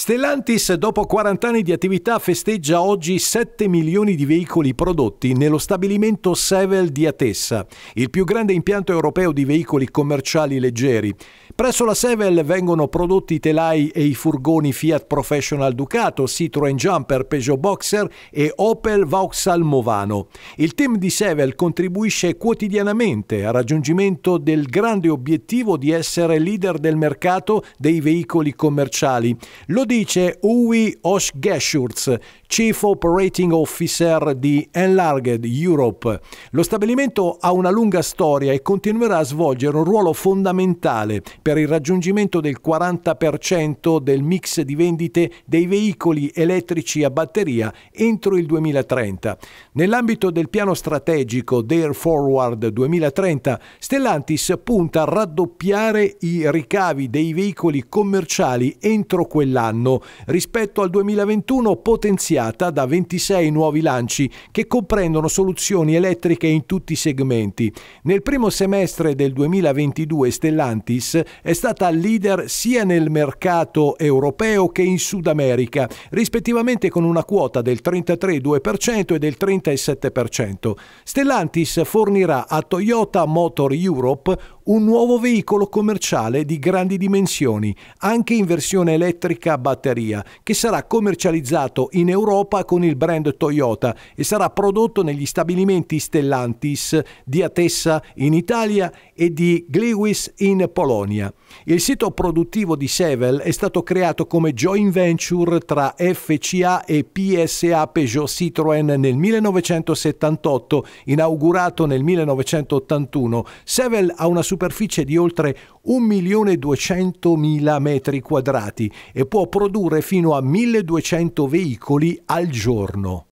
Stellantis, dopo 40 anni di attività, festeggia oggi 7 milioni di veicoli prodotti nello stabilimento Sevel di Atessa, il più grande impianto europeo di veicoli commerciali leggeri. Presso la Sevel vengono prodotti i telai e i furgoni Fiat Professional Ducato, Citroën Jumper, Peugeot Boxer e Opel Vauxhall Movano. Il team di Sevel contribuisce quotidianamente al raggiungimento del grande obiettivo di essere leader del mercato dei veicoli commerciali. Lo dice Uwe Oshgeschurz, Chief Operating Officer di Enlarged Europe. Lo stabilimento ha una lunga storia e continuerà a svolgere un ruolo fondamentale per il raggiungimento del 40% del mix di vendite dei veicoli elettrici a batteria entro il 2030. Nell'ambito del piano strategico Dare Forward 2030, Stellantis punta a raddoppiare i ricavi dei veicoli commerciali entro quell'anno quest'anno, rispetto al 2021 potenziata da 26 nuovi lanci che comprendono soluzioni elettriche in tutti i segmenti. Nel primo semestre del 2022 Stellantis è stata leader sia nel mercato europeo che in Sud America, rispettivamente con una quota del 33,2% e del 37%. Stellantis fornirà a Toyota Motor Europe un nuovo veicolo commerciale di grandi dimensioni, anche in versione elettrica batteria, che sarà commercializzato in Europa con il brand Toyota e sarà prodotto negli stabilimenti Stellantis di Atessa in Italia e di Gliwis in Polonia. Il sito produttivo di Sevel è stato creato come joint venture tra FCA e PSA Peugeot Citroën nel 1978, inaugurato nel 1981. Sevel ha una superficie di oltre 1.200.000 metri quadrati e può produrre fino a 1.200 veicoli al giorno.